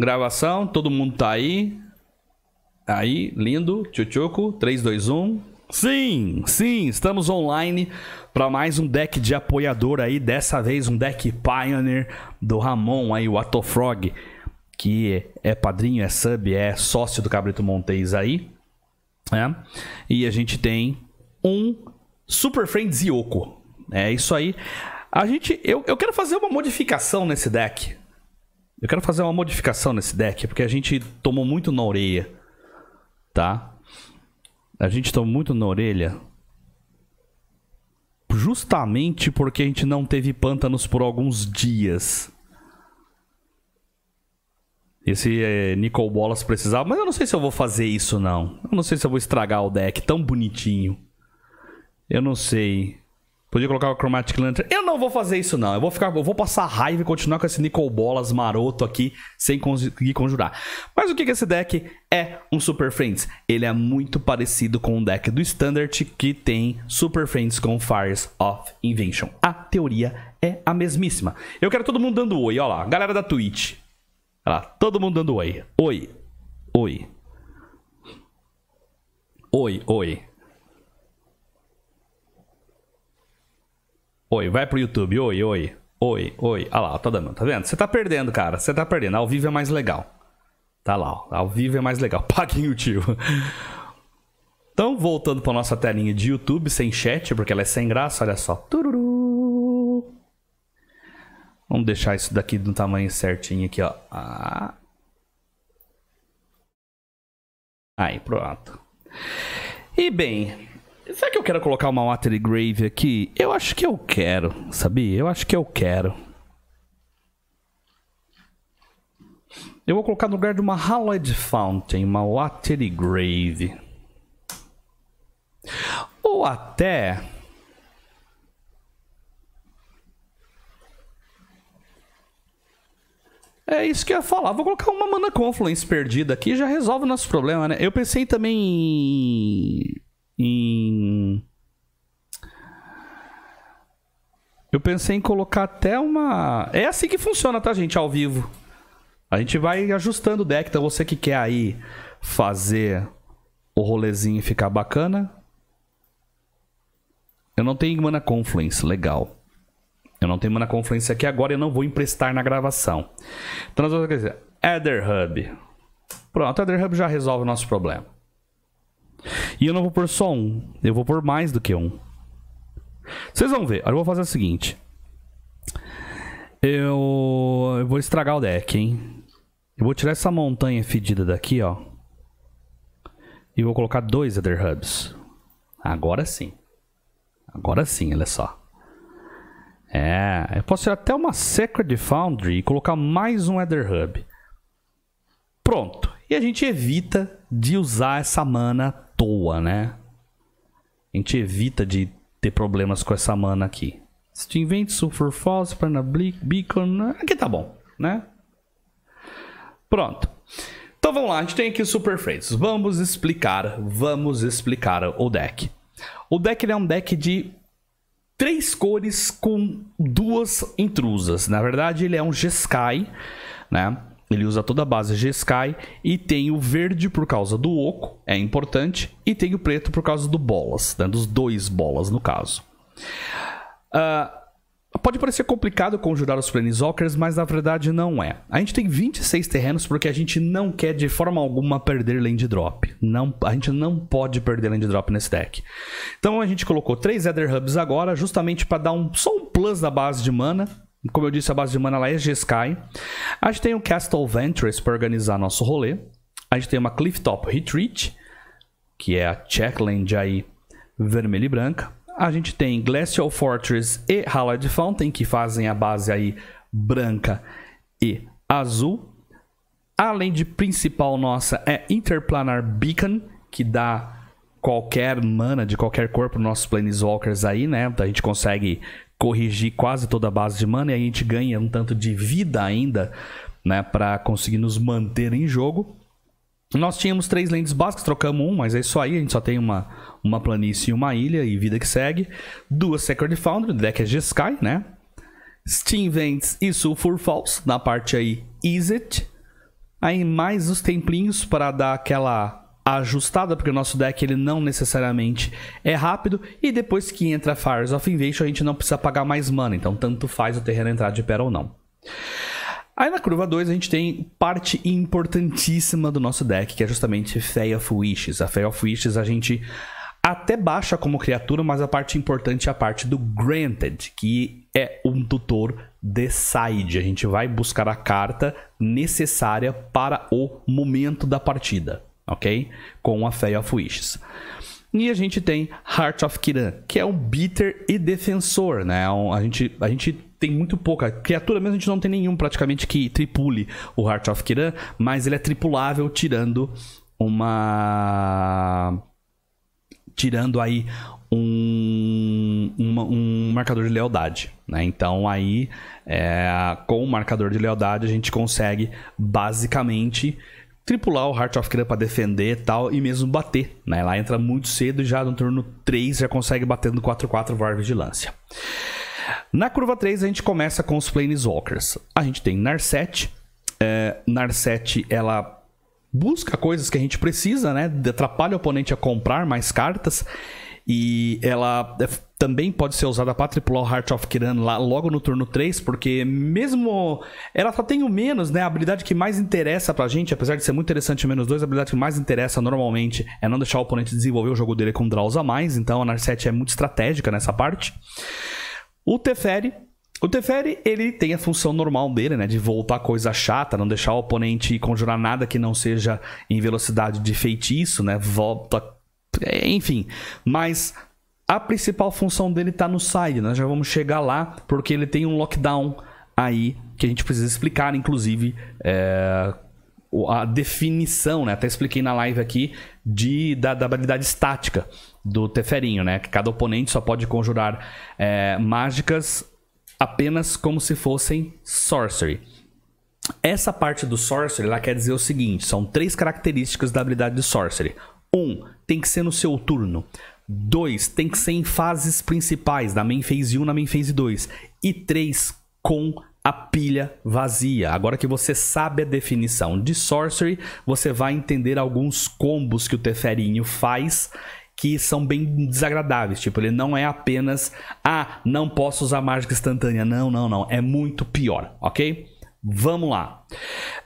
Gravação, todo mundo tá aí. Aí, lindo. Tchutchuco, 3, 2, 1. Sim, sim, estamos online para mais um deck de apoiador aí. Dessa vez um deck Pioneer do Ramon aí, o Atofrog. Que é padrinho, é sub, é sócio do Cabrito Montes aí. né? E a gente tem um Super Friends Yoko. É isso aí. A gente, eu, eu quero fazer uma modificação nesse deck. Eu quero fazer uma modificação nesse deck, porque a gente tomou muito na orelha, tá? A gente tomou muito na orelha justamente porque a gente não teve pântanos por alguns dias. Esse é, Nicol Bolas precisava, mas eu não sei se eu vou fazer isso não. Eu não sei se eu vou estragar o deck tão bonitinho. Eu não sei. Podia colocar o Chromatic Lantern. Eu não vou fazer isso, não. Eu vou ficar. Eu vou passar raiva e continuar com esse Nicol Bolas maroto aqui sem conseguir conjurar. Mas o que, que esse deck é um Super Friends? Ele é muito parecido com o deck do Standard que tem Super Friends com Fires of Invention. A teoria é a mesmíssima. Eu quero todo mundo dando oi, ó lá. Galera da Twitch. Olha lá, todo mundo dando oi. Oi. Oi. Oi, oi. Oi, vai pro YouTube. Oi, oi. Oi, oi. Olha lá, tá dando, tá vendo? Você tá perdendo, cara. Você tá perdendo. Ao vivo é mais legal. Tá lá, ó. ao vivo é mais legal. Paguem o tio. Então, voltando para nossa telinha de YouTube sem chat, porque ela é sem graça, olha só. Tururu. Vamos deixar isso daqui do tamanho certinho aqui, ó. Ah. Aí, pronto. E bem, Será que eu quero colocar uma watery Grave aqui? Eu acho que eu quero, sabia? Eu acho que eu quero. Eu vou colocar no lugar de uma Hallowed Fountain, uma watery Grave. Ou até... É isso que eu ia falar. Vou colocar uma Mana Confluence perdida aqui e já resolve o nosso problema, né? Eu pensei também em em eu pensei em colocar até uma. É assim que funciona, tá, gente? Ao vivo. A gente vai ajustando o deck. Então, você que quer aí fazer o rolezinho ficar bacana. Eu não tenho Mana Confluence, legal. Eu não tenho Mana Confluence aqui agora eu não vou emprestar na gravação. Então, nós vamos fazer. Aether Hub. Pronto, Aether Hub já resolve o nosso problema. E eu não vou pôr só um, eu vou pôr mais do que um. Vocês vão ver. Agora eu vou fazer o seguinte. Eu, eu vou estragar o deck, hein? Eu vou tirar essa montanha fedida daqui, ó. E vou colocar dois Ether Hubs. Agora sim. Agora sim, olha só. É, eu posso tirar até uma Sacred Foundry e colocar mais um Ether Hub. Pronto. E a gente evita de usar essa mana toa, né? A gente evita de ter problemas com essa mana aqui. Stinvent, Sulfur False, Perna Beacon, né? aqui tá bom, né? Pronto. Então vamos lá, a gente tem aqui o Super Phrases. Vamos explicar, vamos explicar o deck. O deck é um deck de três cores com duas intrusas. Na verdade, ele é um G-Sky, né? Ele usa toda a base G-Sky e tem o verde por causa do oco, é importante, e tem o preto por causa do bolas, né? dos dois bolas no caso. Uh, pode parecer complicado conjurar os Planeswalkers, mas na verdade não é. A gente tem 26 terrenos porque a gente não quer de forma alguma perder land drop. Não, a gente não pode perder land drop nesse deck. Então a gente colocou 3 Ether Hubs agora, justamente para dar um, só um plus da base de mana como eu disse, a base mana lá é G-Sky. A gente tem o Castle Ventress para organizar nosso rolê. A gente tem uma Clifftop Retreat, que é a Checkland aí vermelha e branca. A gente tem Glacial Fortress e Hallowed Fountain, que fazem a base aí branca e azul. Além de principal nossa é Interplanar Beacon, que dá qualquer mana de qualquer corpo nossos Planeswalkers aí, né? A gente consegue corrigir quase toda a base de mana e a gente ganha um tanto de vida ainda, né, para conseguir nos manter em jogo. Nós tínhamos três lentes básicas, trocamos um, mas é isso aí, a gente só tem uma, uma planície e uma ilha e vida que segue. Duas Sacred Foundry, deck é G-Sky, né? Steam Vents e Sulfur Falls, na parte aí Is It. Aí mais os templinhos para dar aquela ajustada, porque o nosso deck ele não necessariamente é rápido. E depois que entra Fires of Invasion, a gente não precisa pagar mais mana, então tanto faz o terreno entrar de pé ou não. Aí na curva 2 a gente tem parte importantíssima do nosso deck, que é justamente Fey of Wishes. A Fey of Wishes a gente até baixa como criatura, mas a parte importante é a parte do Granted, que é um tutor decide. A gente vai buscar a carta necessária para o momento da partida ok? Com a Fae of Wishes. E a gente tem Heart of Kiran, que é um bitter e defensor, né? É um, a, gente, a gente tem muito pouca. Criatura mesmo a gente não tem nenhum praticamente que tripule o Heart of Kiran, mas ele é tripulável tirando uma. Tirando aí um, uma, um marcador de lealdade. Né? Então aí, é, com o marcador de lealdade, a gente consegue basicamente tripular o Heart of Kira pra defender e tal, e mesmo bater, né? Ela entra muito cedo e já no turno 3 já consegue bater no 4-4 Var Vigilância. Na curva 3 a gente começa com os Planeswalkers. A gente tem Narset. É, Narset, ela busca coisas que a gente precisa, né? Atrapalha o oponente a comprar mais cartas. E ela é também pode ser usada para tripular o Heart of Kiran lá, logo no turno 3, porque mesmo ela só tem o menos, né? A habilidade que mais interessa pra gente, apesar de ser muito interessante o menos 2, a habilidade que mais interessa normalmente é não deixar o oponente desenvolver o jogo dele com draws a mais, então a Narset é muito estratégica nessa parte. O Teferi o Teferi, ele tem a função normal dele, né? De voltar coisa chata, não deixar o oponente conjurar nada que não seja em velocidade de feitiço, né? Volta. É, enfim. Mas a principal função dele está no side, nós já vamos chegar lá, porque ele tem um lockdown aí que a gente precisa explicar, inclusive é, a definição, né? Até expliquei na live aqui de, da, da habilidade estática do Teferinho, né? Que cada oponente só pode conjurar é, mágicas apenas como se fossem sorcery. Essa parte do sorcery, ela quer dizer o seguinte, são três características da habilidade de sorcery. Um, tem que ser no seu turno. 2. Tem que ser em fases principais, na main phase 1, na main phase 2. E 3. Com a pilha vazia. Agora que você sabe a definição de sorcery, você vai entender alguns combos que o Teferinho faz que são bem desagradáveis. Tipo, ele não é apenas, ah, não posso usar mágica instantânea. Não, não, não. É muito pior, ok? Vamos lá.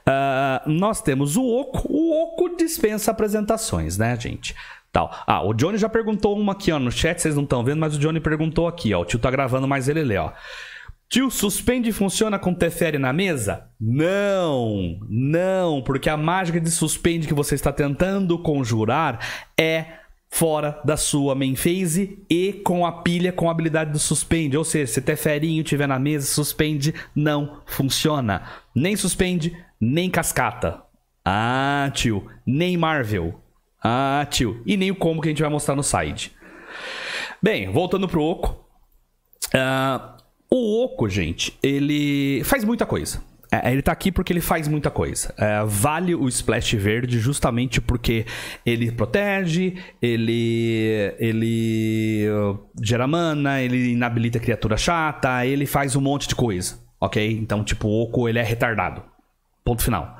Uh, nós temos o Oco. O Oco dispensa apresentações, né, gente? Tal. Ah, o Johnny já perguntou uma aqui ó, no chat, vocês não estão vendo, mas o Johnny perguntou aqui, ó. O tio tá gravando mas ele lê, ó. Tio, suspende funciona com Teferi na mesa? Não, não, porque a mágica de suspende que você está tentando conjurar é fora da sua main phase e com a pilha com a habilidade do suspende. Ou seja, se Teferinho tiver na mesa, suspende não funciona. Nem suspende, nem cascata. Ah, tio, nem Marvel. Ah, tio. E nem o como que a gente vai mostrar no side. Bem, voltando pro Oco. Uh, o Oco, gente, ele faz muita coisa. É, ele tá aqui porque ele faz muita coisa. É, vale o splash verde justamente porque ele protege, ele ele uh, gera mana, ele inabilita criatura chata, ele faz um monte de coisa, ok? Então, tipo, o Oco, ele é retardado. Ponto final.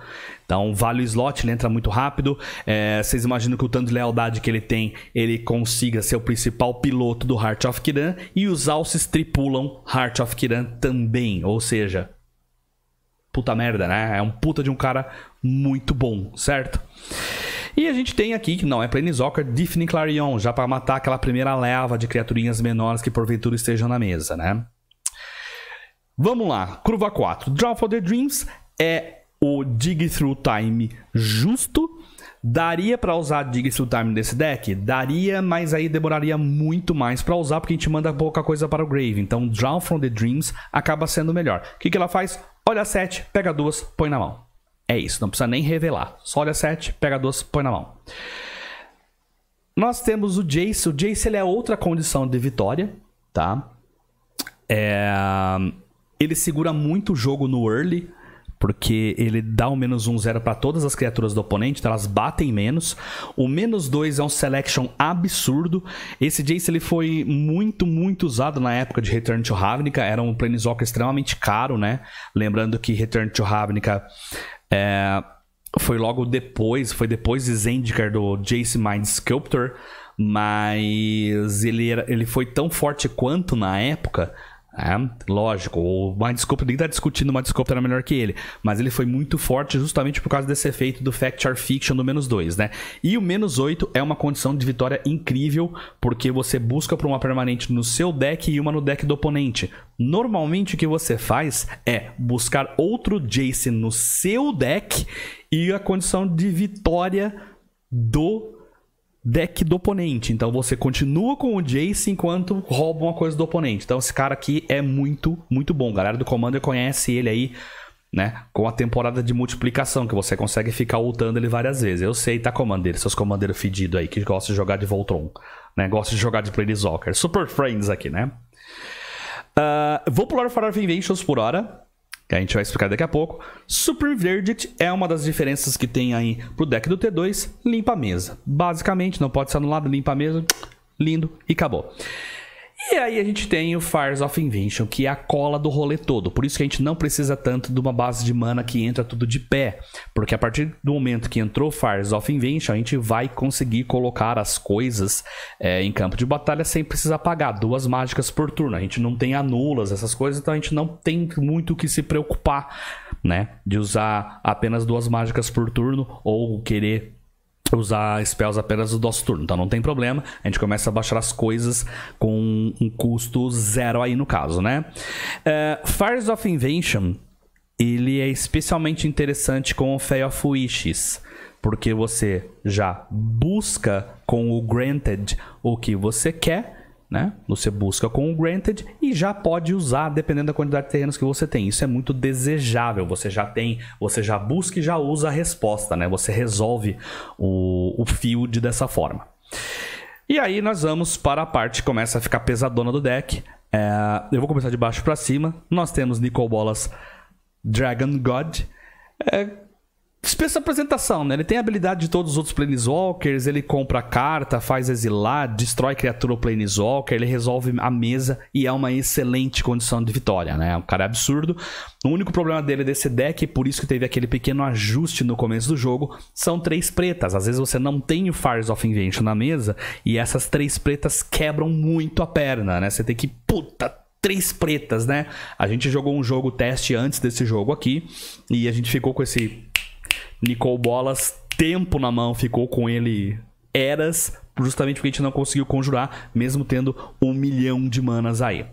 Então vale o slot, ele entra muito rápido. É, vocês imaginam que o tanto de lealdade que ele tem, ele consiga ser o principal piloto do Heart of Kiran. E os alces tripulam Heart of Kiran também. Ou seja, puta merda, né? É um puta de um cara muito bom, certo? E a gente tem aqui, que não é Planeswalker, Diffin Clarion, já para matar aquela primeira leva de criaturinhas menores que porventura estejam na mesa, né? Vamos lá, curva 4. Draw for the Dreams é o Dig Through Time justo. Daria para usar Dig Through Time nesse deck? Daria, mas aí demoraria muito mais para usar, porque a gente manda pouca coisa para o Grave. Então, Drown from the Dreams acaba sendo melhor. O que, que ela faz? Olha 7, pega duas, põe na mão. É isso, não precisa nem revelar. Só olha 7, pega duas, põe na mão. Nós temos o Jace. O Jace ele é outra condição de vitória, tá? É... Ele segura muito o jogo no early porque ele dá o menos um zero para todas as criaturas do oponente, então elas batem menos. O menos dois é um selection absurdo. Esse Jace ele foi muito, muito usado na época de Return to Ravnica, era um Planeswalker extremamente caro, né? Lembrando que Return to Ravnica é, foi logo depois, foi depois de Zendikar do Jace Mind Sculptor, mas ele, era, ele foi tão forte quanto na época é, lógico, o Mindscope nem tá discutindo o Mindscope era tá melhor que ele, mas ele foi muito forte justamente por causa desse efeito do Fact or Fiction do menos 2, né? E o menos 8 é uma condição de vitória incrível, porque você busca por uma permanente no seu deck e uma no deck do oponente. Normalmente o que você faz é buscar outro Jace no seu deck e a condição de vitória do deck do oponente. Então você continua com o Jace enquanto rouba uma coisa do oponente. Então esse cara aqui é muito, muito bom. A galera do Commander conhece ele aí, né? Com a temporada de multiplicação, que você consegue ficar ultando ele várias vezes. Eu sei, tá, Commander? Seus comandeiros fedido aí, que gosta de jogar de Voltron. Né? Gosta de jogar de Planeswalker. Super Friends aqui, né? Uh, vou pular o Far of Inventions por hora que a gente vai explicar daqui a pouco. Super Verdict é uma das diferenças que tem aí pro deck do T2, limpa a mesa. Basicamente, não pode ser anulado, limpa a mesa, lindo e acabou. E aí a gente tem o Fires of Invention, que é a cola do rolê todo. Por isso que a gente não precisa tanto de uma base de mana que entra tudo de pé. Porque a partir do momento que entrou Fires of Invention, a gente vai conseguir colocar as coisas é, em campo de batalha sem precisar pagar duas mágicas por turno. A gente não tem anulas, essas coisas, então a gente não tem muito o que se preocupar, né? De usar apenas duas mágicas por turno ou querer usar spells apenas do nosso turno, então não tem problema. A gente começa a baixar as coisas com um custo zero aí no caso, né? Uh, Fires of Invention, ele é especialmente interessante com o Fae of Wishes, porque você já busca com o Granted o que você quer né? Você busca com o granted e já pode usar dependendo da quantidade de terrenos que você tem. Isso é muito desejável. Você já tem, você já busca e já usa a resposta, né? Você resolve o, o field dessa forma. E aí nós vamos para a parte que começa a ficar pesadona do deck. É, eu vou começar de baixo para cima. Nós temos Nicol Bolas Dragon God. É, dispensa apresentação, né? Ele tem a habilidade de todos os outros Planeswalkers, ele compra carta, faz exilar, destrói criatura Planeswalker, ele resolve a mesa e é uma excelente condição de vitória, né? É um cara absurdo. O único problema dele desse deck, e por isso que teve aquele pequeno ajuste no começo do jogo, são três pretas. Às vezes você não tem o Fires of Invention na mesa e essas três pretas quebram muito a perna, né? Você tem que, puta, três pretas, né? A gente jogou um jogo teste antes desse jogo aqui e a gente ficou com esse Nicole Bolas, tempo na mão, ficou com ele eras, justamente porque a gente não conseguiu conjurar, mesmo tendo um milhão de manas aí.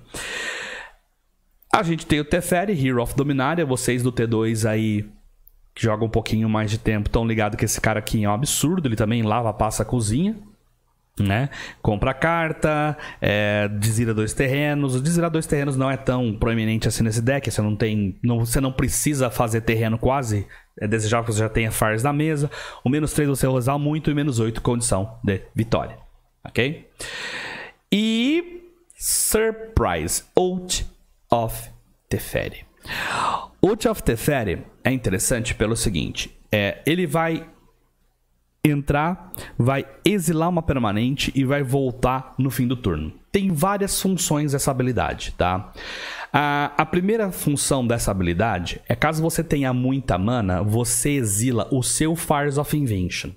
A gente tem o Teferi, Hero of Dominaria, vocês do T2 aí que jogam um pouquinho mais de tempo estão ligados que esse cara aqui é um absurdo, ele também lava, passa a cozinha. Né? Compra carta, é, desira dois terrenos. O desira dois terrenos não é tão proeminente assim nesse deck. Você não tem. Não, você não precisa fazer terreno quase é desejável que você já tenha Fires na mesa. O menos 3 você usar muito e menos 8 condição de vitória. Ok? E Surprise, Out of Teferi. Out of Teferi é interessante pelo seguinte: é, ele vai entrar, vai exilar uma permanente e vai voltar no fim do turno. Tem várias funções essa habilidade, tá? A, a, primeira função dessa habilidade é caso você tenha muita mana, você exila o seu Fires of Invention.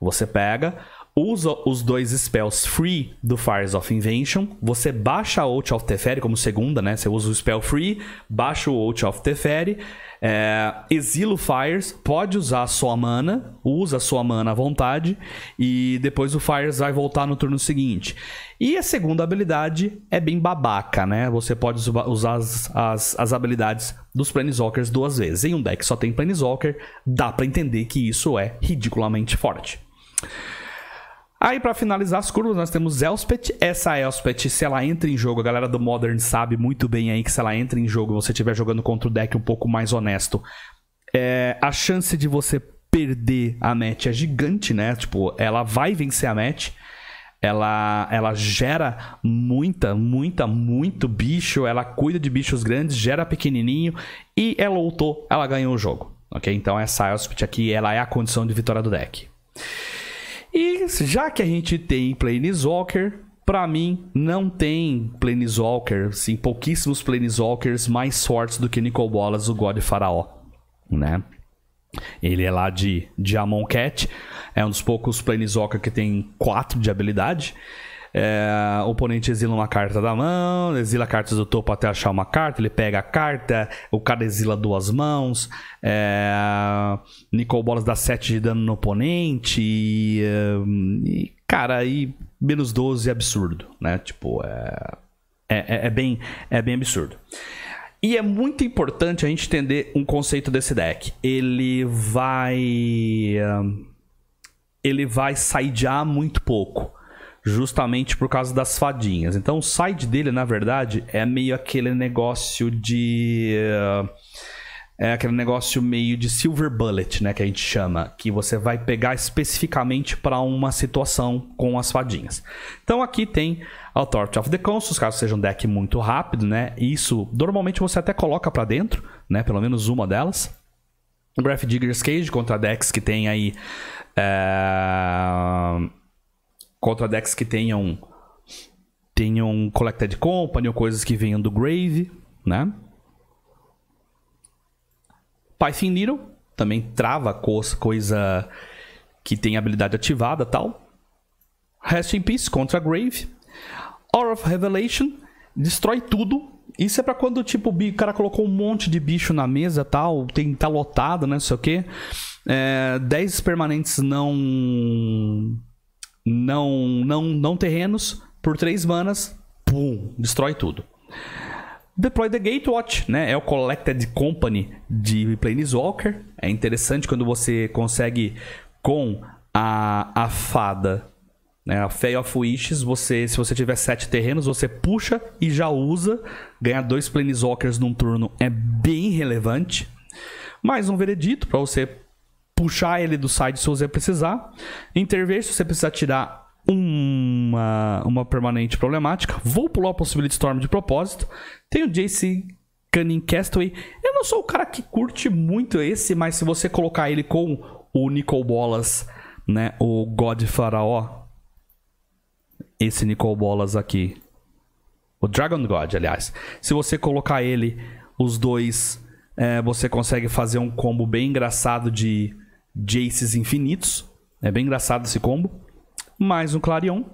Você pega, usa os dois spells free do Fires of Invention, você baixa a Out of Teferi como segunda, né? Você usa o spell free, baixa o Out of Teferi, é, exila o Fires, pode usar a sua mana, usa a sua mana à vontade, e depois o Fires vai voltar no turno seguinte. E a segunda habilidade é bem babaca, né? Você pode usar as, as, as habilidades dos Planeswalkers duas vezes. Em um deck só tem Planeswalker, dá para entender que isso é ridiculamente forte. Aí para finalizar as curvas, nós temos Elspeth. Essa Elspeth, se ela entra em jogo, a galera do Modern sabe muito bem aí que se ela entra em jogo, você estiver jogando contra o deck um pouco mais honesto, é, a chance de você perder a match é gigante, né? Tipo, ela vai vencer a match. Ela, ela gera muita, muita, muito bicho. Ela cuida de bichos grandes, gera pequenininho. E ela lutou, ela ganhou o jogo. Ok? Então essa Elspeth aqui, ela é a condição de vitória do deck. E já que a gente tem Planeswalker, para mim não tem Planeswalker, sim, pouquíssimos Planeswalkers mais fortes do que Nicol Bolas, o God Faraó, né? Ele é lá de, de Cat, é um dos poucos Planeswalker que tem 4 de habilidade. É, o oponente exila uma carta da mão, exila cartas do topo até achar uma carta, ele pega a carta, o cara exila duas mãos, é, Nicol Bolas dá 7 de dano no oponente, e, e cara, aí menos 12 é absurdo, né? Tipo, é, é, é, é, bem, é bem absurdo. E é muito importante a gente entender um conceito desse deck. Ele vai. Hum, ele vai sidear muito pouco justamente por causa das fadinhas. Então o side dele, na verdade, é meio aquele negócio de. Eh, é aquele negócio meio de silver bullet, né? Que a gente chama. Que você vai pegar especificamente para uma situação com as fadinhas. Então aqui tem Authority of the Consuls, caso seja um deck muito rápido, né? Isso normalmente você até coloca para dentro, né? Pelo menos uma delas. Breath Digger's Cage contra decks que tem aí. É contra decks que tenham tenham Collected Company ou coisas que venham do Grave, né? Python Needle também trava coisa que tem habilidade ativada tal. Rest in Peace contra Grave. Hour of Revelation destrói tudo. Isso é para quando tipo o cara colocou um monte de bicho na mesa tal, tem tá lotado, né, não sei o quê. É, 10 permanentes não não, não, não terrenos por três manas, pum, destrói tudo. Deploy the Gatewatch, né? É o Collected Company de Planeswalker. É interessante quando você consegue com a, a fada, né? A Fae of Wishes, você, se você tiver sete terrenos, você puxa e já usa. Ganhar dois Planeswalkers num turno é bem relevante. Mais um veredito para você puxar ele do side se você precisar, intervir se você precisar tirar uma, uma permanente problemática. Vou pular a possibilidade de Storm de propósito. Tem o JC Cunning Castaway. Eu não sou o cara que curte muito esse, mas se você colocar ele com o Nicol Bolas, né, o God Faraó, esse Nicol Bolas aqui, o Dragon God, aliás, se você colocar ele, os dois, é, você consegue fazer um combo bem engraçado de Jaces infinitos. É bem engraçado esse combo. Mais um Clarion.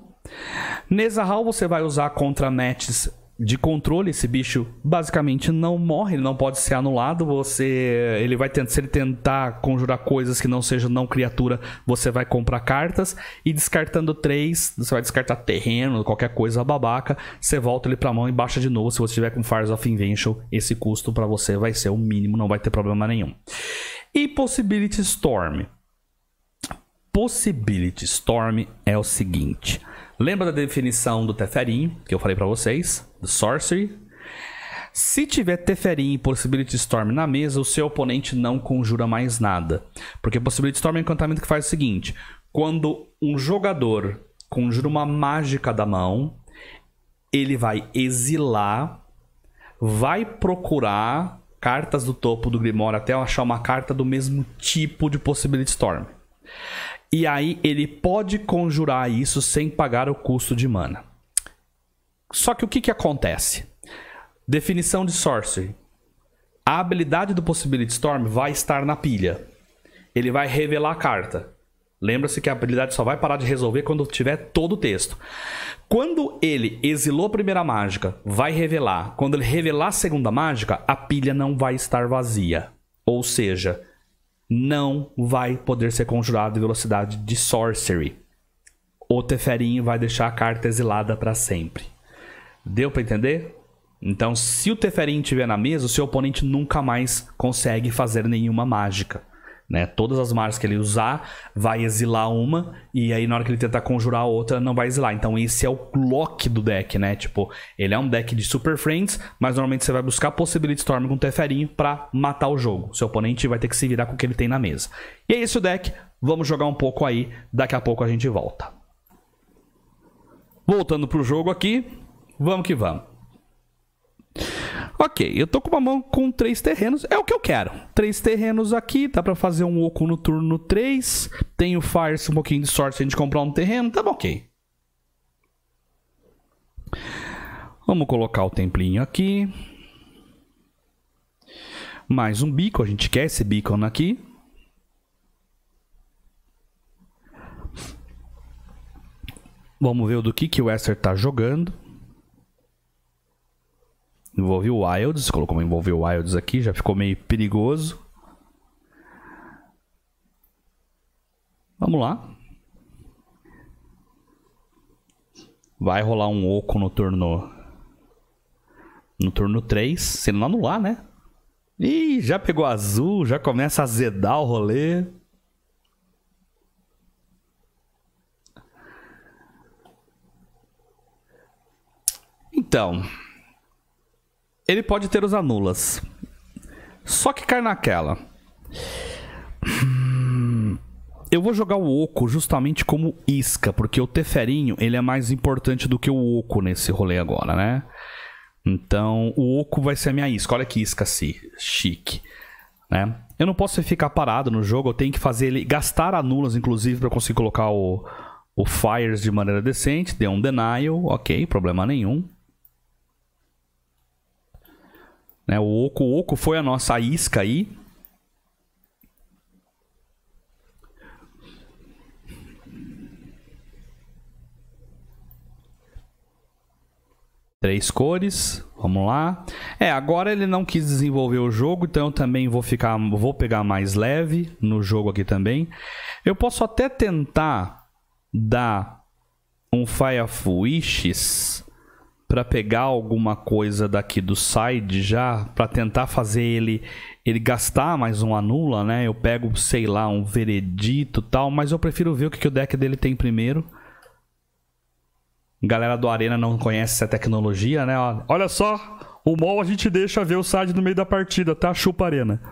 Nezahal você vai usar contra matches de controle, esse bicho basicamente não morre, ele não pode ser anulado. Você, ele vai tentar, se ele tentar conjurar coisas que não sejam não criatura, você vai comprar cartas e descartando três, você vai descartar terreno, qualquer coisa babaca, você volta ele para mão e baixa de novo. Se você tiver com Fires of Invention, esse custo para você vai ser o mínimo, não vai ter problema nenhum. E Possibility Storm. Possibility Storm é o seguinte, Lembra da definição do Teferin, que eu falei para vocês, do Sorcery? Se tiver Teferin e Possibility Storm na mesa, o seu oponente não conjura mais nada. Porque Possibility Storm é um encantamento que faz o seguinte: quando um jogador conjura uma mágica da mão, ele vai exilar, vai procurar cartas do topo do Grimório até achar uma carta do mesmo tipo de Possibility Storm. E aí ele pode conjurar isso sem pagar o custo de mana. Só que o que, que acontece? Definição de Sorcery. A habilidade do Possibility Storm vai estar na pilha. Ele vai revelar a carta. Lembra-se que a habilidade só vai parar de resolver quando tiver todo o texto. Quando ele exilou a primeira mágica, vai revelar. Quando ele revelar a segunda mágica, a pilha não vai estar vazia. Ou seja, não vai poder ser conjurado em velocidade de sorcery. O Teferinho vai deixar a carta exilada para sempre. Deu para entender? Então, se o Teferinho estiver na mesa, o seu oponente nunca mais consegue fazer nenhuma mágica. Né? Todas as marcas que ele usar, vai exilar uma, e aí na hora que ele tentar conjurar a outra, não vai exilar. Então esse é o lock do deck, né? Tipo, ele é um deck de Super Friends, mas normalmente você vai buscar Possibility Storm com Teferinho pra matar o jogo. Seu oponente vai ter que se virar com o que ele tem na mesa. E é esse o deck, vamos jogar um pouco aí, daqui a pouco a gente volta. Voltando pro jogo aqui, vamos que vamos. Ok, eu tô com uma mão com três terrenos, é o que eu quero. Três terrenos aqui, dá pra fazer um oco no turno 3. Tenho Fires um pouquinho de sorte se a gente comprar um terreno, tá bom, ok. Vamos colocar o templinho aqui. Mais um bico, a gente quer esse beacon aqui. Vamos ver o do que, que o Esther tá jogando. Envolve o Wilds, colocou envolve o Wilds aqui, já ficou meio perigoso. Vamos lá. Vai rolar um oco no turno. No turno 3, se ele não anular, né? Ih, já pegou azul, já começa a azedar o rolê. Então, ele pode ter os anulas. Só que cai naquela. Eu vou jogar o oco justamente como isca, porque o teferinho ele é mais importante do que o oco nesse rolê agora, né? Então o oco vai ser a minha isca. Olha que isca assim, chique, né? Eu não posso ficar parado no jogo, eu tenho que fazer ele gastar anulas, inclusive, para conseguir colocar o, o Fires de maneira decente. Deu um denial, ok, problema nenhum. Né? O Oco Oco foi a nossa isca aí. Três cores, vamos lá. É, agora ele não quis desenvolver o jogo, então eu também vou ficar, vou pegar mais leve no jogo aqui também. Eu posso até tentar dar um Fire of Wishes para pegar alguma coisa daqui do side já, para tentar fazer ele ele gastar mais um anula, né? Eu pego, sei lá, um veredito tal, mas eu prefiro ver o que, que o deck dele tem primeiro. Galera do Arena não conhece essa tecnologia, né? Olha só, o mol a gente deixa ver o side no meio da partida, tá? Chupa Arena.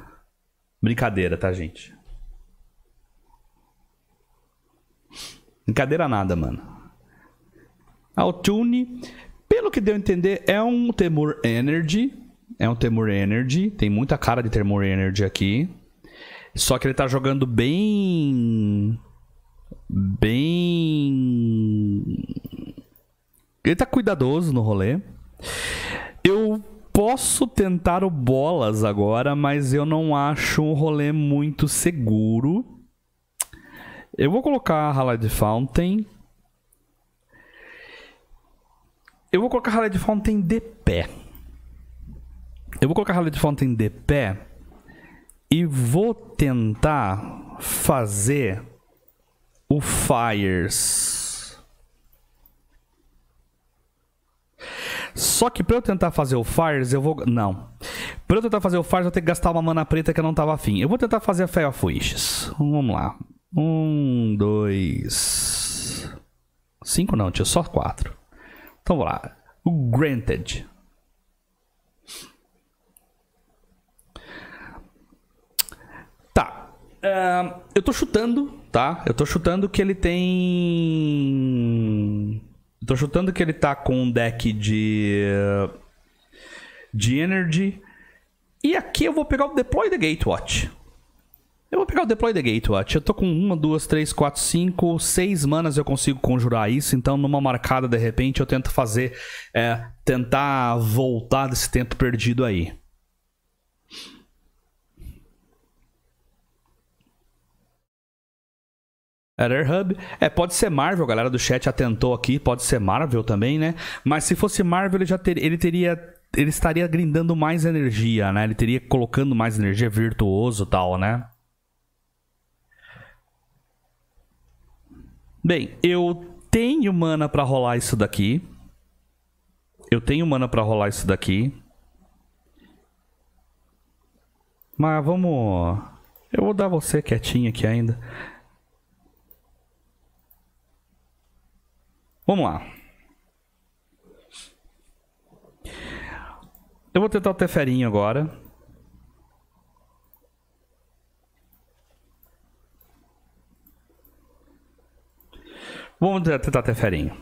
Brincadeira, tá, gente? Brincadeira nada, mano. Altune pelo que deu a entender, é um Temur Energy. É um Temur Energy. Tem muita cara de Temur Energy aqui. Só que ele tá jogando bem. Bem. Ele tá cuidadoso no rolê. Eu posso tentar o bolas agora, mas eu não acho um rolê muito seguro. Eu vou colocar a Halide Fountain Eu vou colocar a Harley de Fountain de pé. Eu vou colocar a Harley de Fountain de pé e vou tentar fazer o Fires. Só que pra eu tentar fazer o Fires, eu vou... Não. Pra eu tentar fazer o Fires, eu vou ter que gastar uma mana preta que eu não tava afim. Eu vou tentar fazer a Fire of Wishes. Vamos lá. Um, dois... Cinco não, tinha só quatro. Então vamos lá. O granted. Tá. Uh, eu tô chutando, tá? Eu tô chutando que ele tem. Eu tô chutando que ele tá com um deck de. de energy. E aqui eu vou pegar o Deploy the Gatewatch. Eu vou pegar o Deploy the Gatewatch. Eu tô com uma, duas, três, quatro, cinco, seis manas eu consigo conjurar isso. Então, numa marcada, de repente, eu tento fazer. É, tentar voltar desse tempo perdido aí. Error Hub. É, pode ser Marvel, a galera do chat atentou aqui, pode ser Marvel também, né? Mas se fosse Marvel, ele já ter, ele teria ele estaria grindando mais energia, né? Ele teria colocando mais energia virtuoso, tal, né? Bem, eu tenho mana para rolar isso daqui. Eu tenho mana para rolar isso daqui. Mas vamos... Eu vou dar você quietinho aqui ainda. Vamos lá. Eu vou tentar o Teferinho agora. Vamos tentar Teferinho.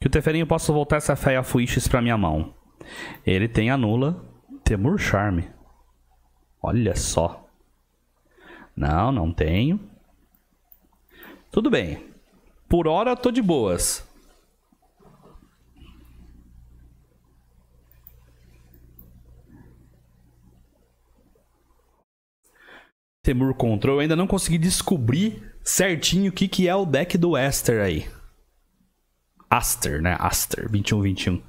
Que o Teferinho possa voltar essa Feia Fuiches pra minha mão. Ele tem anula Temur Charme. Olha só. Não, não tenho. Tudo bem. Por hora tô de boas. Temur Control, eu ainda não consegui descobrir certinho o que, que é o deck do Aster aí. Aster, né? Aster, 21-21.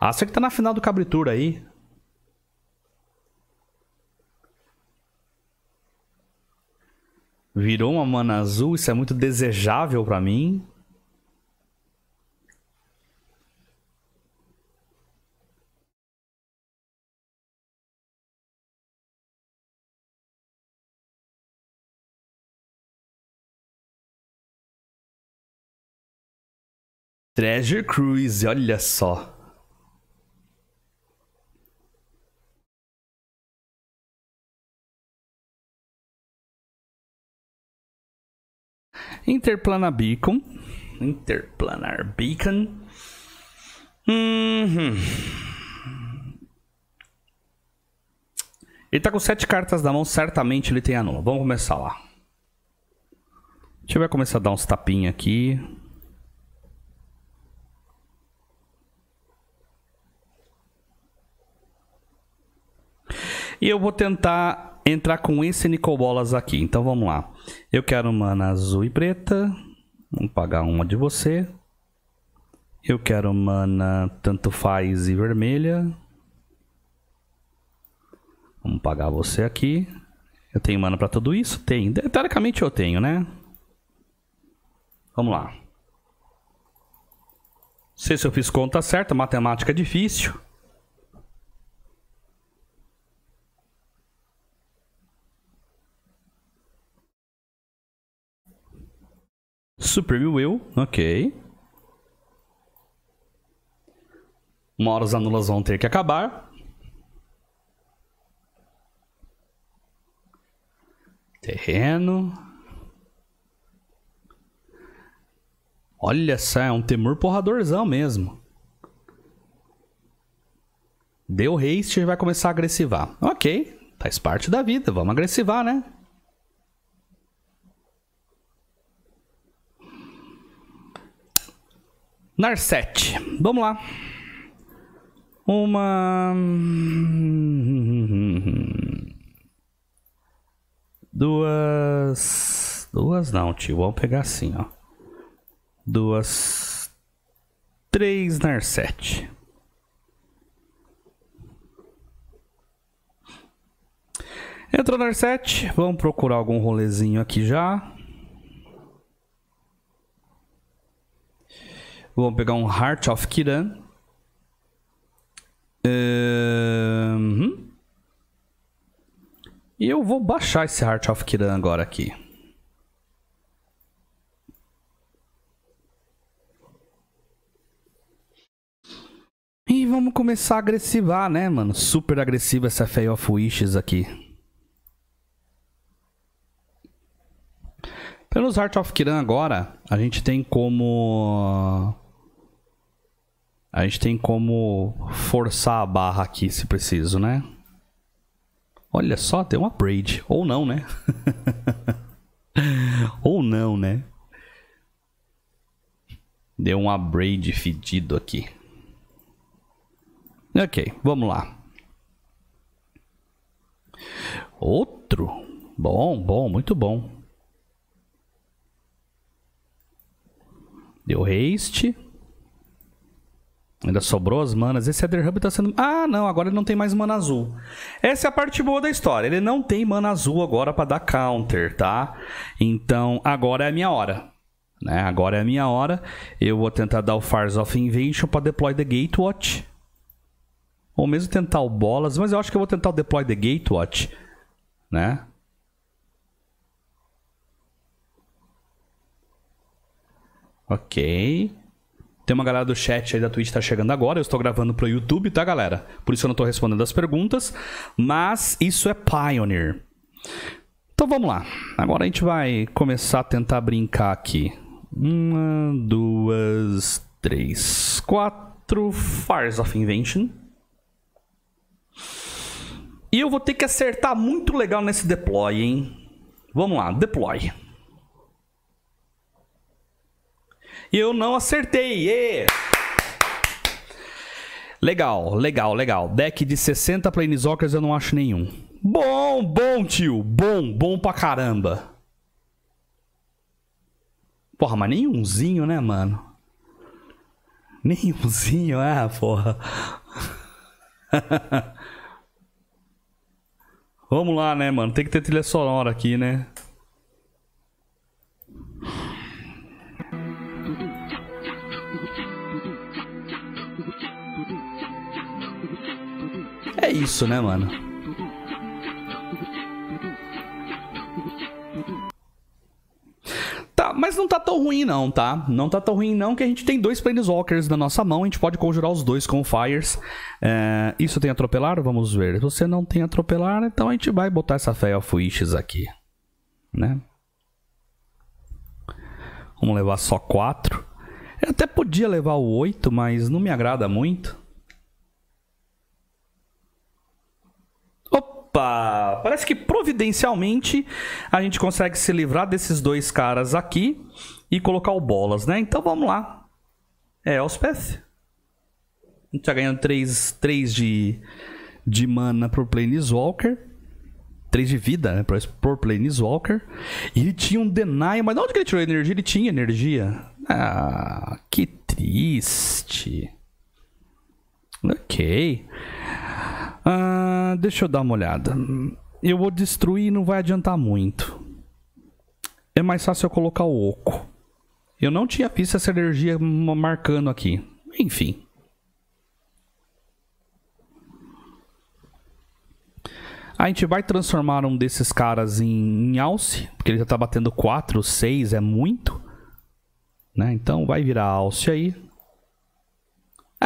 Aster que tá na final do Cabritura aí. Virou uma mana azul, isso é muito desejável para mim. Treasure Cruise, olha só. Interplanar Beacon. Interplanar Beacon. Uhum. Ele tá com sete cartas na mão, certamente ele tem a nula. Vamos começar lá. Deixa eu começar a dar uns tapinhos aqui. E eu vou tentar entrar com esse Nicobolas aqui. Então vamos lá. Eu quero mana azul e preta. Vamos pagar uma de você. Eu quero mana tanto faz e vermelha. Vamos pagar você aqui. Eu tenho mana para tudo isso? Tem. Teoricamente eu tenho, né? Vamos lá. Não sei se eu fiz conta certa, matemática é difícil. Supreme Will, ok. Uma hora os anulas vão ter que acabar. Terreno. Olha só, é um temor porradorzão mesmo. Deu haste e vai começar a agressivar. Ok, faz parte da vida, vamos agressivar, né? Narset. Vamos lá. Uma. Duas. Duas não, tio. Vamos pegar assim, ó. Duas. Três Narset. Entrou Narset. Vamos procurar algum rolezinho aqui já. Vou pegar um Heart of Kiran. Uhum. E eu vou baixar esse Heart of Kiran agora aqui. E vamos começar a agressivar, né, mano? Super agressiva essa Fae of Wishes aqui. Pelos Heart of Kiran agora, a gente tem como a gente tem como forçar a barra aqui se preciso, né? Olha só, tem um upgrade. Ou não, né? Ou não, né? Deu um upgrade fedido aqui. Ok, vamos lá. Outro. Bom, bom, muito bom. Deu haste. Ainda sobrou as manas. Esse Eder Hub tá sendo. Ah, não, agora ele não tem mais mana azul. Essa é a parte boa da história. Ele não tem mana azul agora para dar counter, tá? Então, agora é a minha hora. Né? Agora é a minha hora. Eu vou tentar dar o Fires of Invention para deploy the Gatewatch. Ou mesmo tentar o Bolas, mas eu acho que eu vou tentar o deploy the Gatewatch, né? OK. Tem uma galera do chat aí da Twitch tá chegando agora. Eu estou gravando pro YouTube, tá, galera? Por isso eu não estou respondendo as perguntas. Mas isso é Pioneer. Então vamos lá. Agora a gente vai começar a tentar brincar aqui. Uma, duas, três, quatro. Fires of Invention. E eu vou ter que acertar muito legal nesse deploy, hein? Vamos lá, deploy. E eu não acertei. Yeah! Legal, legal, legal. Deck de 60 Planeswalkers eu não acho nenhum. Bom, bom, tio. Bom, bom pra caramba. Porra, mas nenhumzinho, né, mano? Nenhumzinho, ah, porra. Vamos lá, né, mano? Tem que ter trilha sonora aqui, né? É isso, né, mano? Tá, mas não tá tão ruim não, tá? Não tá tão ruim não, que a gente tem dois Planeswalkers na nossa mão, a gente pode conjurar os dois com Fires. É, isso tem atropelar? Vamos ver. Se você não tem atropelar, então a gente vai botar essa Fey of Wishes aqui, né? Vamos levar só quatro. Eu até podia levar o oito, mas não me agrada muito. Opa! Parece que providencialmente a gente consegue se livrar desses dois caras aqui e colocar o bolas, né? Então vamos lá. É, Elspeth. É a gente tá ganhando 3, de, de mana pro Planeswalker. 3 de vida, né? Por Planeswalker. E ele tinha um Deny, mas de onde que ele tirou energia? Ele tinha energia. Ah, que triste. Ok. Ah, deixa eu dar uma olhada. Eu vou destruir e não vai adiantar muito. É mais fácil eu colocar o oco. Eu não tinha visto essa energia marcando aqui. Enfim. A gente vai transformar um desses caras em, em alce, porque ele já está batendo 4, 6, é muito. Né? Então vai virar alce aí.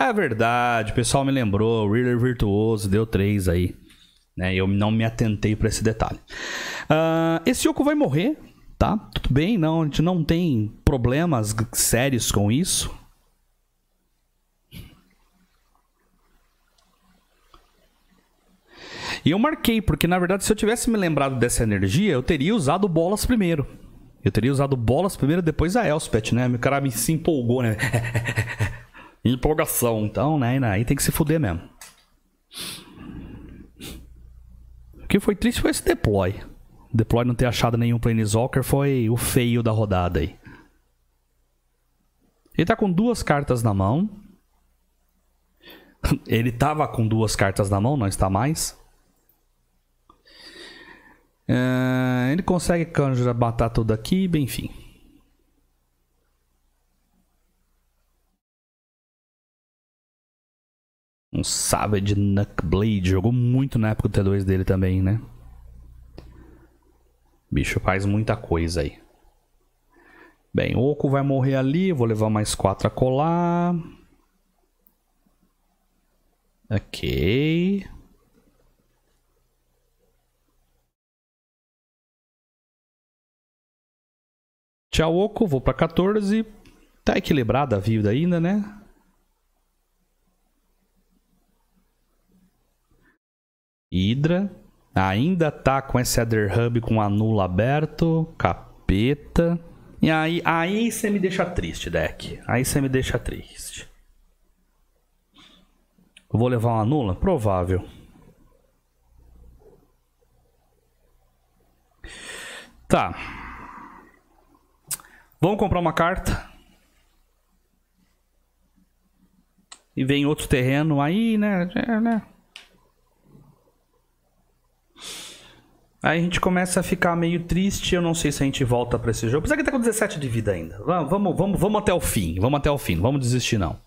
É verdade, o pessoal me lembrou, Reader Virtuoso deu 3 aí. Né? Eu não me atentei para esse detalhe. Uh, esse Yoko vai morrer, tá? Tudo bem, não, a gente não tem problemas sérios com isso. E eu marquei, porque na verdade, se eu tivesse me lembrado dessa energia, eu teria usado bolas primeiro. Eu teria usado bolas primeiro, depois a Elspeth, né? O cara me se empolgou, né? empolgação. Então, né, aí tem que se fuder mesmo. O que foi triste foi esse deploy. deploy não ter achado nenhum Planeswalker foi o feio da rodada aí. Ele tá com duas cartas na mão. Ele tava com duas cartas na mão, não está mais. Uh, ele consegue conjurar, matar tudo aqui, enfim. um Savage Knuckblade. Jogou muito na época do T2 dele também, né? Bicho faz muita coisa aí. Bem, Oco vai morrer ali. Vou levar mais 4 a colar. Ok. Tchau, Oco. Vou pra 14. Tá equilibrada a vida ainda, né? Hydra. Ainda tá com esse Ether Hub com anulo aberto. Capeta. E aí, aí você me deixa triste, deck. Aí você me deixa triste. Eu vou levar uma anula, Provável. Tá. Vamos comprar uma carta. E vem outro terreno aí, né? É, né? Aí a gente começa a ficar meio triste. Eu não sei se a gente volta para esse jogo. Apesar que tá com 17 de vida ainda. Vamos, vamos, vamos, vamos até o fim. Vamos até o fim. vamos desistir, não.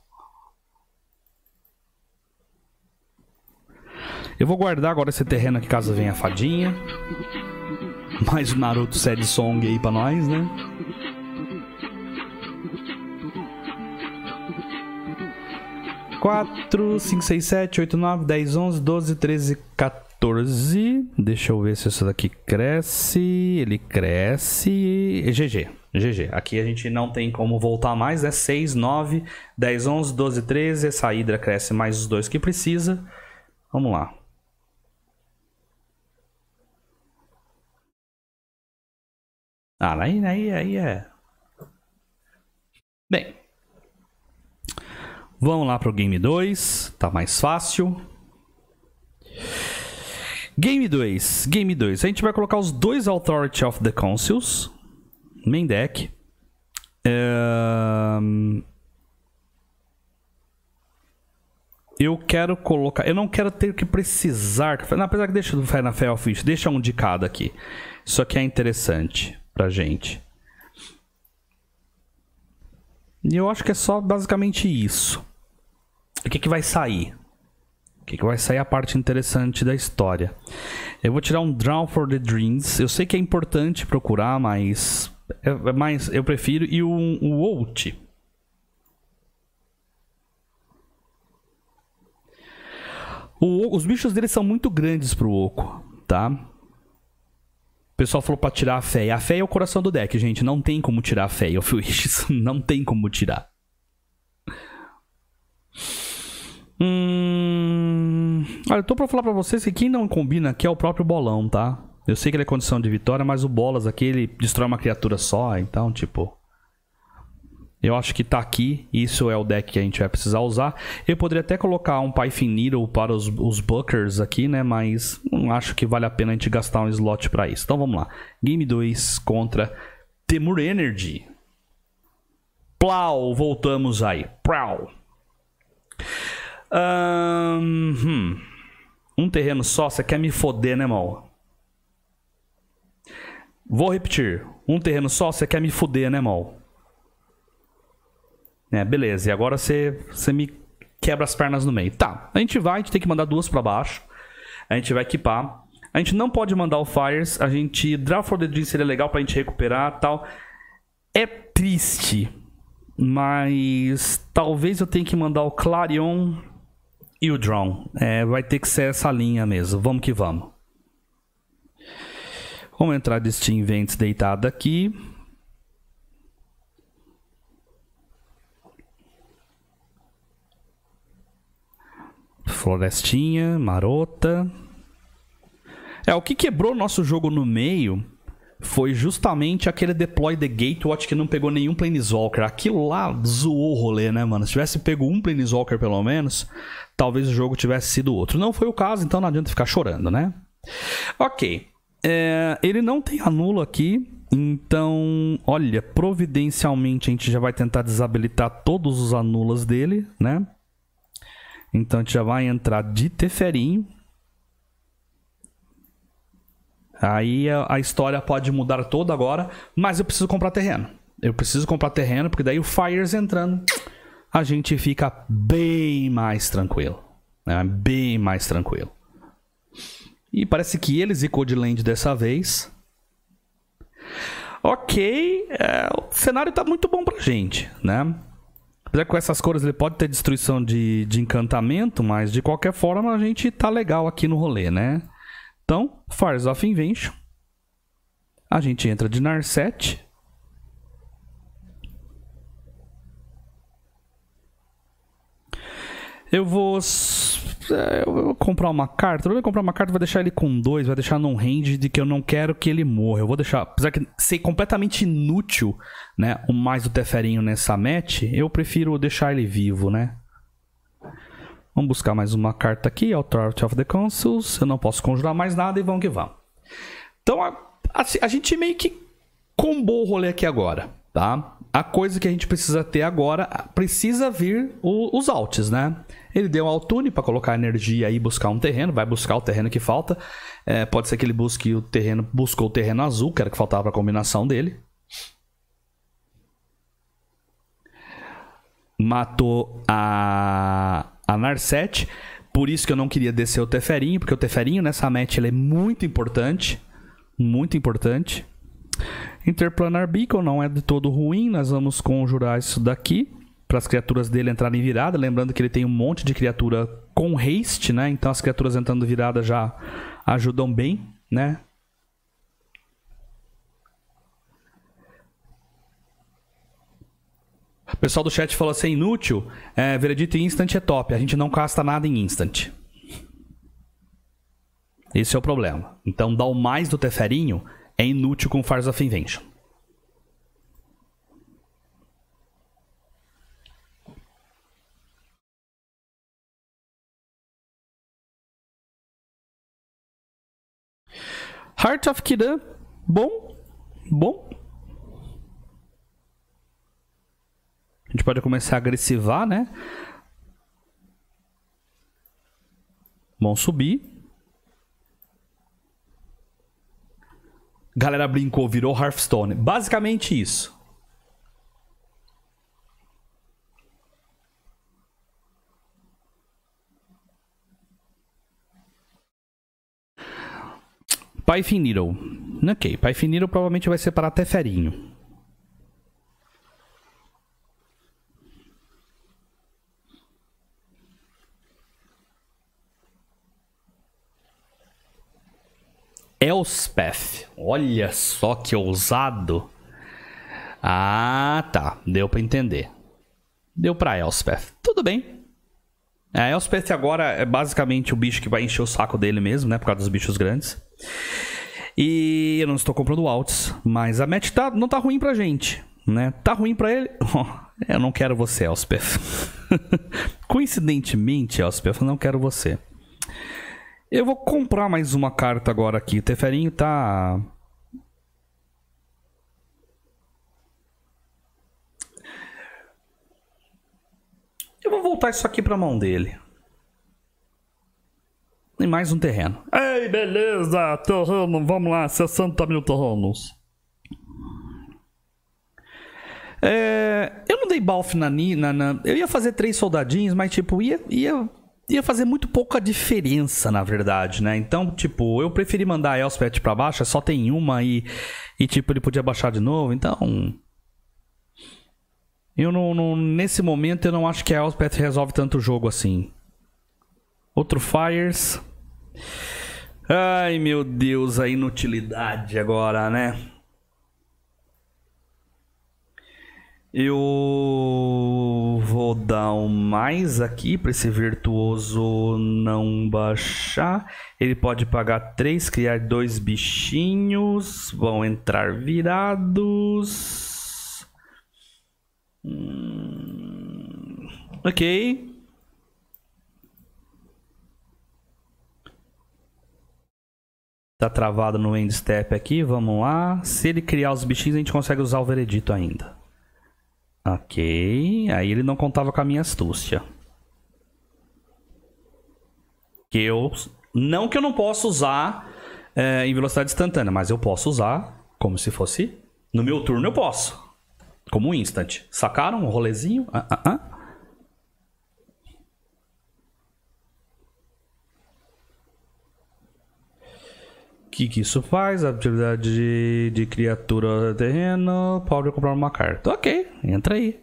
Eu vou guardar agora esse terreno aqui caso venha a fadinha. Mais o um Naruto Sad Song aí pra nós, né? Quatro, cinco, seis, sete, oito, nove, dez, onze, doze, treze, 14. 14. Deixa eu ver se isso daqui cresce. Ele cresce. GG. GG. Aqui a gente não tem como voltar mais, é 6, 9, 10, 11, 12, 13. Essa hidra cresce mais os dois que precisa. Vamos lá. Ah, aí, aí, aí é. Bem. Vamos lá para o game 2. Tá mais fácil. Game 2, Game 2. A gente vai colocar os dois Authority of the Councils, main deck. É, eu quero colocar. Eu não quero ter que precisar. Não, apesar que deixa do Fé Office. deixa um de cada aqui. Isso aqui é interessante pra gente. E eu acho que é só basicamente isso. O que, que vai sair? Que, que vai sair a parte interessante da história. Eu vou tirar um Drown for the Dreams. Eu sei que é importante procurar, mas. É, é mais, eu prefiro. E um, um Out. O, os bichos dele são muito grandes pro Oco, tá? O pessoal falou pra tirar a fé. A fé é o coração do deck, gente. Não tem como tirar a fé. Eu fiz isso. Não tem como tirar. Hum... Olha, eu tô pra falar pra vocês que quem não combina aqui é o próprio bolão, tá? Eu sei que ele é condição de vitória, mas o Bolas aqui ele destrói uma criatura só, então, tipo. Eu acho que tá aqui, isso é o deck que a gente vai precisar usar. Eu poderia até colocar um Python Needle para os, os Buckers aqui, né? Mas não acho que vale a pena a gente gastar um slot para isso. Então vamos lá. Game 2 contra Temur Energy. Plau, voltamos aí. Plau. Um, um terreno só, você quer me foder, né, mal? Vou repetir. Um terreno só, você quer me foder, né, mal? É, beleza, e agora você, você me quebra as pernas no meio. Tá, a gente vai, a gente tem que mandar duas para baixo. A gente vai equipar. A gente não pode mandar o Fires. A gente. Draw for the Dream seria legal pra gente recuperar tal. É triste. Mas talvez eu tenha que mandar o Clarion e o Drone. É, vai ter que ser essa linha mesmo. Vamos que vamos. Vamos entrar de Steam Vents deitado aqui. Florestinha, marota. É, o que quebrou nosso jogo no meio foi justamente aquele deploy the Gatewatch que não pegou nenhum Planeswalker. Aquilo lá zoou o rolê, né, mano? Se tivesse pego um Planeswalker pelo menos, talvez o jogo tivesse sido outro. Não foi o caso, então não adianta ficar chorando, né? Ok. É, ele não tem anulo aqui, então, olha, providencialmente a gente já vai tentar desabilitar todos os anulas dele, né? Então a gente já vai entrar de teferinho. Aí a, história pode mudar toda agora, mas eu preciso comprar terreno. Eu preciso comprar terreno, porque daí o Fires entrando a gente fica bem mais tranquilo. Né? Bem mais tranquilo. E parece que eles e Codeland dessa vez. Ok, é, o cenário está muito bom pra gente, né? Apesar que com essas cores ele pode ter destruição de, de encantamento, mas de qualquer forma a gente tá legal aqui no rolê, né? Então, Fires of Invention. A gente entra de Narset. Eu vou. É, eu vou comprar uma carta. Eu vou comprar uma carta, vou deixar ele com dois, vai deixar num range de que eu não quero que ele morra. Eu vou deixar. Apesar de ser completamente inútil, né? O mais do Teferinho nessa match, eu prefiro deixar ele vivo, né? Vamos buscar mais uma carta aqui, Authority of the Councils. Eu não posso conjurar mais nada e vamos que vamos. Então, a, a, assim, a gente meio que combou o rolê aqui agora, tá? a coisa que a gente precisa ter agora precisa vir o, os altos né? Ele deu um altune para colocar energia e buscar um terreno, vai buscar o terreno que falta. É, pode ser que ele busque o terreno, buscou o terreno azul, que era que faltava para a combinação dele. Matou a, a Narset. Por isso que eu não queria descer o Teferinho, porque o Teferinho nessa match ele é muito importante. Muito importante. Interplanar Beacon não é de todo ruim, nós vamos conjurar isso daqui para as criaturas dele entrarem virada, lembrando que ele tem um monte de criatura com haste, né? Então as criaturas entrando virada já ajudam bem, né? O pessoal do chat falou assim, inútil, é, veredito em instant é top, a gente não casta nada em instant. Esse é o problema. Então dá o mais do Teferinho é inútil com Fires of Invention. Heart of Kidan, bom, bom. A gente pode começar a agressivar, né? Bom subir. Galera brincou, virou Hearthstone. Basicamente isso. Python Needle. Ok, Python Needle provavelmente vai separar até ferinho. Elspeth. Olha só que ousado. Ah, tá. Deu para entender. Deu para Elspeth. Tudo bem. A é, Elspeth agora é basicamente o bicho que vai encher o saco dele mesmo, né? Por causa dos bichos grandes. E eu não estou comprando altos, mas a match tá, não tá ruim pra gente, né? Tá ruim pra ele. Oh, eu não quero você, Elspeth. Coincidentemente, Elspeth, eu não quero você. Eu vou comprar mais uma carta agora aqui. O Teferinho tá. Eu vou voltar isso aqui pra mão dele. E mais um terreno. Ei, beleza, terreno, vamos lá, 60 mil terrenos. É, eu não dei balf na Nina. Na, eu ia fazer três soldadinhos, mas tipo, ia, ia ia fazer muito pouca diferença, na verdade, né? Então, tipo, eu preferi mandar a Elspeth pra baixo, só tem uma e, e tipo, ele podia baixar de novo, então. Eu não, não, Nesse momento eu não acho que a Elspeth resolve tanto o jogo assim. Outro Fires. Ai meu Deus, a inutilidade agora, né? Eu vou dar um mais aqui para esse virtuoso não baixar. Ele pode pagar 3, criar dois bichinhos. Vão entrar virados. Hum, ok. Tá travado no end step aqui. Vamos lá. Se ele criar os bichinhos, a gente consegue usar o veredito ainda. Ok, aí ele não contava com a minha astúcia. Que eu. Não que eu não possa usar é, em velocidade instantânea, mas eu posso usar como se fosse. No meu turno eu posso. Como um instant. Sacaram o um rolezinho? Ah, ah, ah. que, que isso faz? A atividade de, de criatura terreno pode comprar uma carta. Ok, entra aí.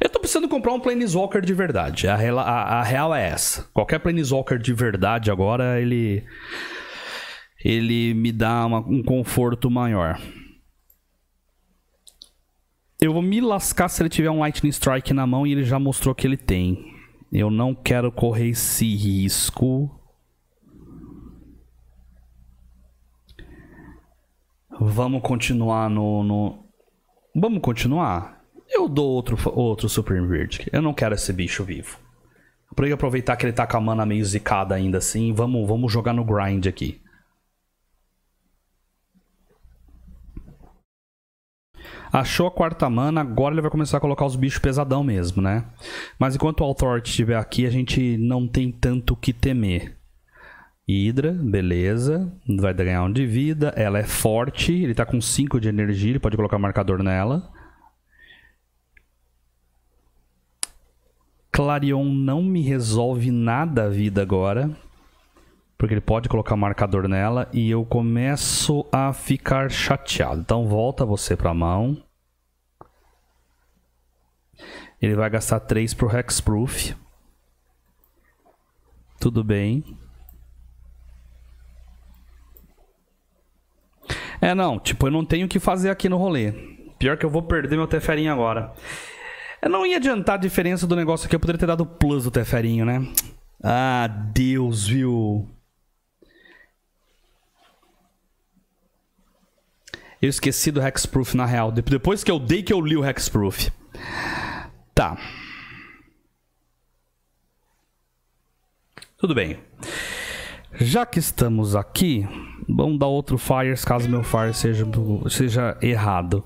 Eu tô precisando comprar um Planeswalker de verdade. A, a, a real é essa. Qualquer Planeswalker de verdade agora, ele. Ele me dá uma, um conforto maior. Eu vou me lascar se ele tiver um Lightning Strike na mão e ele já mostrou que ele tem. Eu não quero correr esse risco. Vamos continuar no, no... Vamos continuar? Eu dou outro, outro Supreme Verdict. Eu não quero esse bicho vivo. Pra aproveitar que ele tá com a mana meio zicada ainda assim, vamos, vamos jogar no grind aqui. Achou a quarta mana, agora ele vai começar a colocar os bichos pesadão mesmo, né? Mas enquanto o Althort estiver aqui, a gente não tem tanto o que temer. Hydra, beleza. Vai ganhar um de vida. Ela é forte. Ele tá com 5 de energia. Ele pode colocar marcador nela. Clarion não me resolve nada a vida agora. Porque ele pode colocar marcador nela e eu começo a ficar chateado. Então volta você pra mão. Ele vai gastar 3 pro Hexproof. Tudo bem. É, não, tipo, eu não tenho o que fazer aqui no rolê. Pior que eu vou perder meu Teferinho agora. Eu não ia adiantar a diferença do negócio aqui, eu poderia ter dado plus do Teferinho, né? Ah, Deus, viu? Eu esqueci do Hexproof na real. Depois que eu dei que eu li o Hexproof. Tá. Tudo bem. Já que estamos aqui, vamos dar outro fires caso meu fire seja, seja errado.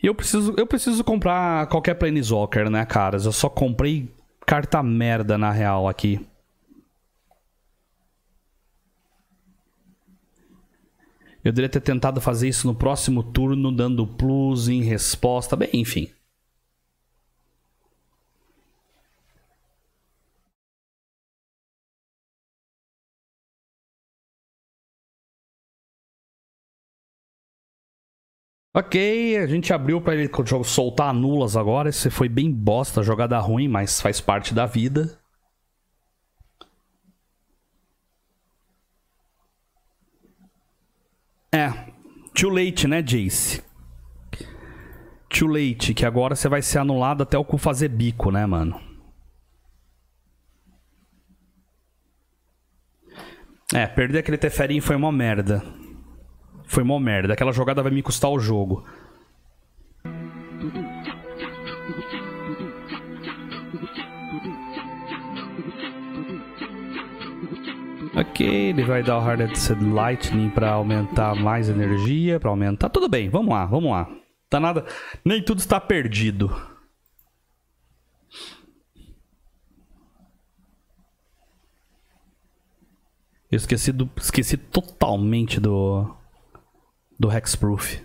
eu preciso, eu preciso comprar qualquer Planeswalker, né, caras? Eu só comprei carta merda na real aqui. Eu deveria ter tentado fazer isso no próximo turno, dando plus em resposta. Bem, enfim. Ok, a gente abriu pra ele soltar nulas agora. Esse foi bem bosta, jogada ruim, mas faz parte da vida. É, too late, né, Jace? Too late, que agora você vai ser anulado até o cu fazer bico, né, mano? É, perder aquele Teferinho foi uma merda foi mó merda. Aquela jogada vai me custar o jogo. Ok, ele vai dar o Hard Lightning para aumentar mais energia, para aumentar. Tudo bem, vamos lá, vamos lá. Tá nada, nem tudo está perdido. Eu esqueci, do, esqueci totalmente do do Hexproof.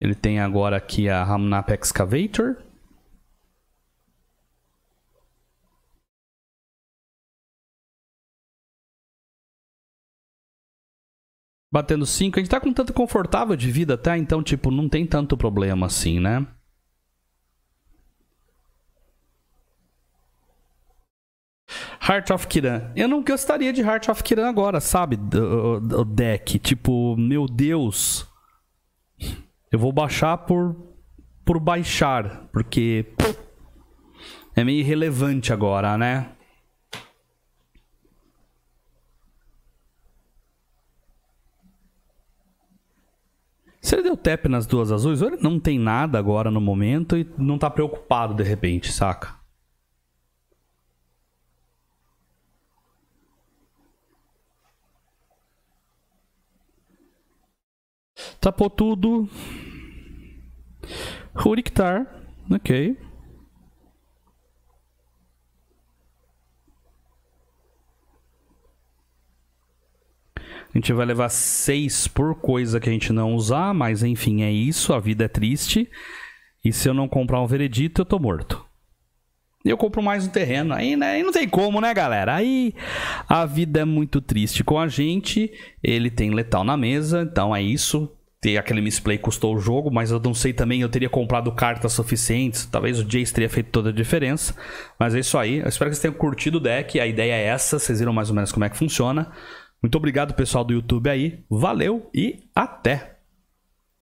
Ele tem agora aqui a Ramnap Excavator. Batendo 5, a gente tá com tanto confortável de vida, tá? Então, tipo, não tem tanto problema assim, né? Heart of Kiran. Eu não gostaria de Heart of Kiran agora, sabe? O, deck. Tipo, meu Deus. Eu vou baixar por, por baixar. Porque. É meio irrelevante agora, né? Se ele deu tap nas duas azuis, ou ele não tem nada agora no momento e não tá preocupado de repente, saca? tudo, Huriktar. Ok. A gente vai levar 6 por coisa que a gente não usar, mas enfim, é isso. A vida é triste. E se eu não comprar um veredito, eu tô morto. E eu compro mais um terreno. Aí, né? Aí não tem como, né, galera? Aí a vida é muito triste com a gente. Ele tem letal na mesa, então é isso ter aquele misplay custou o jogo, mas eu não sei também, eu teria comprado cartas suficientes, talvez o Jace teria feito toda a diferença, mas é isso aí, eu espero que vocês tenham curtido o deck, a ideia é essa, vocês viram mais ou menos como é que funciona, muito obrigado pessoal do YouTube aí, valeu e até!